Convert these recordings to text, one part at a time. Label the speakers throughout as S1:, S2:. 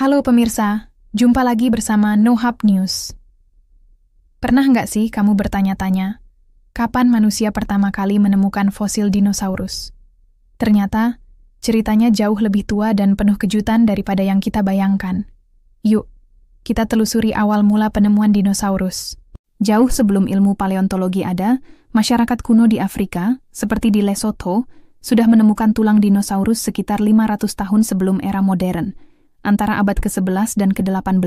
S1: Halo pemirsa, jumpa lagi bersama No Hub News. Pernah nggak sih kamu bertanya-tanya, kapan manusia pertama kali menemukan fosil dinosaurus? Ternyata, ceritanya jauh lebih tua dan penuh kejutan daripada yang kita bayangkan. Yuk, kita telusuri awal mula penemuan dinosaurus. Jauh sebelum ilmu paleontologi ada, masyarakat kuno di Afrika, seperti di Lesotho, sudah menemukan tulang dinosaurus sekitar 500 tahun sebelum era modern – antara abad ke-11 dan ke-18.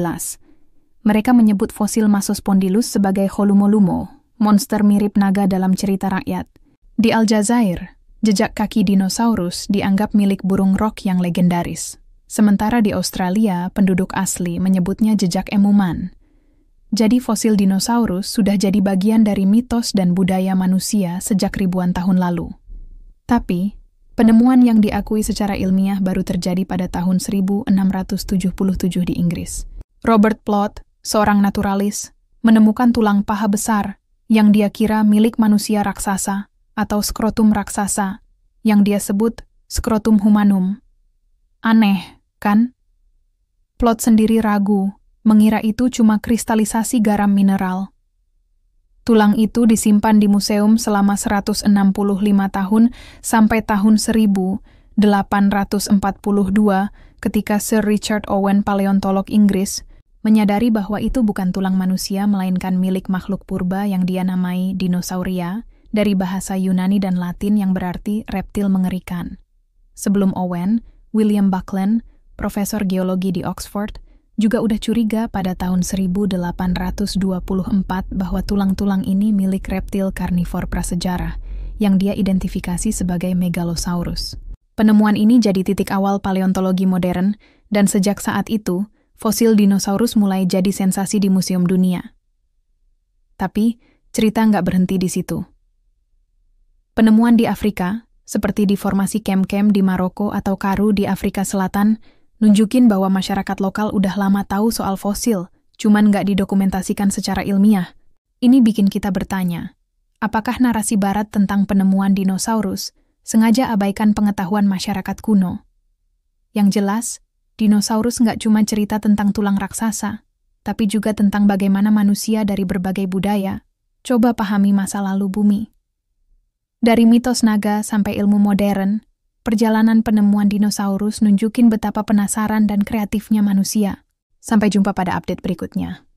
S1: Mereka menyebut fosil Massospondylus sebagai Holumolumo, monster mirip naga dalam cerita rakyat. Di Aljazair, jejak kaki dinosaurus dianggap milik burung rok yang legendaris. Sementara di Australia, penduduk asli menyebutnya jejak emuman. Jadi fosil dinosaurus sudah jadi bagian dari mitos dan budaya manusia sejak ribuan tahun lalu. Tapi, Penemuan yang diakui secara ilmiah baru terjadi pada tahun 1677 di Inggris. Robert Plot, seorang naturalis, menemukan tulang paha besar yang dia kira milik manusia raksasa atau skrotum raksasa yang dia sebut skrotum humanum. Aneh, kan? Plot sendiri ragu, mengira itu cuma kristalisasi garam mineral. Tulang itu disimpan di museum selama 165 tahun sampai tahun 1842 ketika Sir Richard Owen, paleontolog Inggris, menyadari bahwa itu bukan tulang manusia melainkan milik makhluk purba yang dia namai dinosauria dari bahasa Yunani dan Latin yang berarti reptil mengerikan. Sebelum Owen, William Buckland, profesor geologi di Oxford, juga udah curiga pada tahun 1824 bahwa tulang-tulang ini milik reptil karnivor prasejarah yang dia identifikasi sebagai Megalosaurus. Penemuan ini jadi titik awal paleontologi modern, dan sejak saat itu, fosil dinosaurus mulai jadi sensasi di museum dunia. Tapi, cerita nggak berhenti di situ. Penemuan di Afrika, seperti di formasi Kem-Kem di Maroko atau Karu di Afrika Selatan, Nunjukin bahwa masyarakat lokal udah lama tahu soal fosil, cuman nggak didokumentasikan secara ilmiah. Ini bikin kita bertanya, apakah narasi barat tentang penemuan dinosaurus sengaja abaikan pengetahuan masyarakat kuno? Yang jelas, dinosaurus nggak cuma cerita tentang tulang raksasa, tapi juga tentang bagaimana manusia dari berbagai budaya coba pahami masa lalu bumi. Dari mitos naga sampai ilmu modern, Perjalanan penemuan dinosaurus nunjukin betapa penasaran dan kreatifnya manusia. Sampai jumpa pada update berikutnya.